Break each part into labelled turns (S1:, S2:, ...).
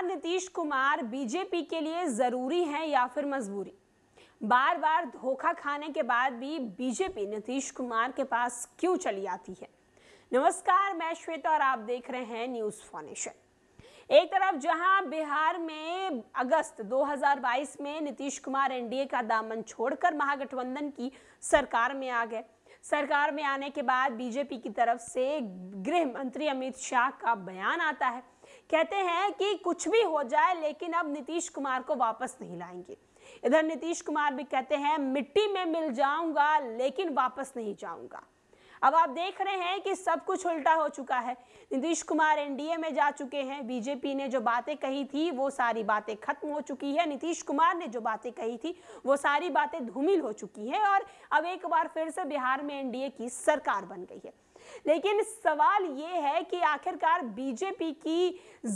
S1: क्या नीतीश कुमार बीजेपी के लिए ज़रूरी है या फिर मजबूरी बार बार धोखा खाने के बाद भी बीजेपी नीतीश कुमार के पास क्यों चली आती है नमस्कार मैं श्वेता और आप देख रहे हैं न्यूज़ फाउंडेशन एक तरफ जहां बिहार में अगस्त 2022 में नीतीश कुमार एनडीए का दामन छोड़कर महागठबंधन की सरकार में आ गए सरकार में आने के बाद बीजेपी की तरफ से गृह मंत्री अमित शाह का बयान आता है कहते हैं कि कुछ भी हो जाए लेकिन अब नीतीश कुमार को वापस नहीं लाएंगे इधर नीतीश कुमार भी कहते हैं मिट्टी में मिल जाऊंगा लेकिन वापस नहीं जाऊंगा अब आप देख रहे हैं कि सब कुछ उल्टा हो चुका है नीतीश कुमार एनडीए में जा चुके हैं बीजेपी ने जो बातें कही थी वो सारी बातें खत्म हो चुकी है नीतीश कुमार ने जो बातें कही थी वो सारी बातें धूमिल हो चुकी है और अब एक बार फिर से बिहार में एनडीए की सरकार बन गई है लेकिन सवाल ये है कि आखिरकार बीजेपी की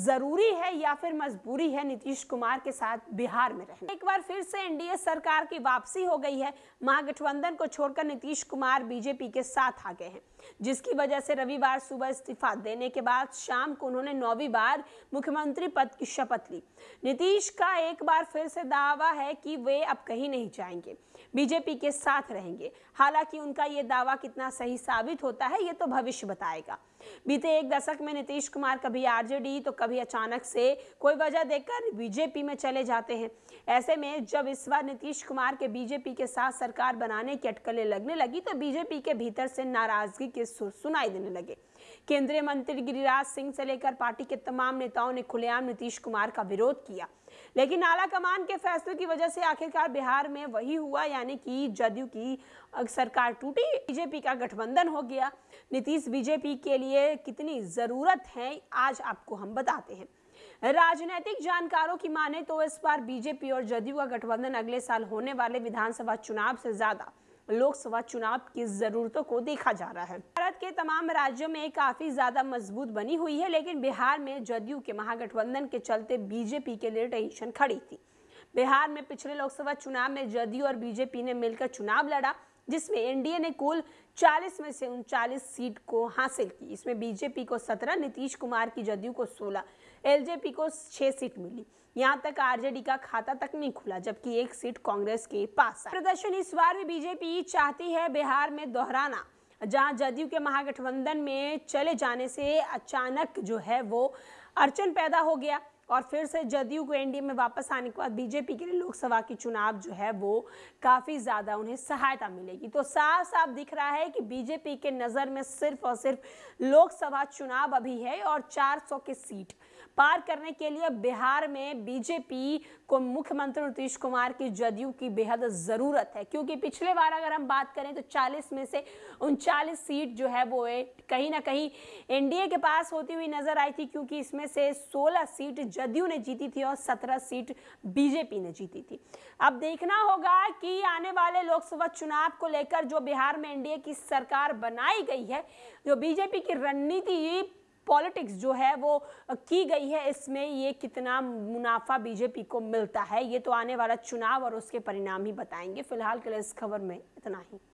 S1: ज़रूरी है या फिर मजबूरी है नीतीश कुमार के साथ बिहार में रहना एक बार फिर से एनडीए सरकार की वापसी हो गई है महागठबंधन को छोड़कर नीतीश कुमार बीजेपी के साथ आ गए हैं जिसकी वजह से रविवार सुबह इस्तीफा देने के बाद शाम को उन्होंने नौवीं बार मुख्यमंत्री पद की शपथ ली नीतीश का एक बार फिर से दावा है कि वे अब कहीं नहीं जाएंगे बीजेपी के साथ रहेंगे हालांकि उनका ये दावा कितना सही साबित होता है ये तो तो भविष्य बताएगा बीते एक दशक में नीतीश कुमार कभी आरजेडी तो कभी अचानक से कोई वजह देकर बीजेपी में चले जाते हैं ऐसे में जब इस बार नीतीश कुमार के बीजेपी के साथ सरकार बनाने की अटकलें लगने लगी तो बीजेपी के भीतर से नाराजगी के सुर सुनाई देने लगे केंद्रीय मंत्री गिरिराज सिंह से लेकर पार्टी के तमाम नेताओं ने खुलेआम नीतीश कुमार का विरोध किया लेकिन आला कमान के फैसलों की वजह से आखिरकार बिहार में वही हुआ यानी कि जदयू की सरकार टूटी बीजेपी का गठबंधन हो गया नीतीश बीजेपी के लिए लिए कितनी ज़रूरत है आज आपको हम बताते हैं राजनीतिक जानकारों की माने तो इस बार बीजेपी और जदयू का गठबंधन अगले साल होने वाले विधानसभा चुनाव से ज्यादा लोकसभा चुनाव की जरूरतों को देखा जा रहा है भारत के तमाम राज्यों में काफी ज्यादा मजबूत बनी हुई है लेकिन बिहार में जदयू के महागठबंधन के चलते बीजेपी के लिए टेंशन खड़ी थी बिहार में पिछले लोकसभा चुनाव में जदयू और बीजेपी ने मिलकर चुनाव लड़ा जिसमें एनडीए ने कुल 40 में से उनचालीस सीट को हासिल की इसमें बीजेपी को 17 नीतीश कुमार की जदयू को 16 एलजेपी को 6 सीट मिली यहां तक आरजेडी का खाता तक नहीं खुला जबकि एक सीट कांग्रेस के पास प्रदर्शन इस बार भी बीजेपी चाहती है बिहार में दोहराना जहां जदयू के महागठबंधन में चले जाने से अचानक जो है वो अड़चन पैदा हो गया और फिर से जदयू को एनडीए में वापस आने के बाद बीजेपी के लिए लोकसभा की चुनाव जो है वो काफ़ी ज़्यादा उन्हें सहायता मिलेगी तो साफ साफ दिख रहा है कि बीजेपी के नज़र में सिर्फ और सिर्फ लोकसभा चुनाव अभी है और 400 की सीट पार करने के लिए बिहार में बीजेपी को मुख्यमंत्री नीतीश कुमार की जदयू की बेहद ज़रूरत है क्योंकि पिछले बार अगर हम बात करें तो 40 में से उनचालीस सीट जो है वो कहीं ना कहीं एनडीए के पास होती हुई नज़र आई थी क्योंकि इसमें से 16 सीट जदयू ने जीती थी और सत्रह सीट बीजेपी ने जीती थी अब देखना होगा कि आने वाले लोकसभा चुनाव को लेकर जो बिहार में एनडीए की सरकार बनाई गई है जो बीजेपी की रणनीति पॉलिटिक्स जो है वो की गई है इसमें ये कितना मुनाफा बीजेपी को मिलता है ये तो आने वाला चुनाव और उसके परिणाम ही बताएंगे फिलहाल के लिए इस खबर में इतना ही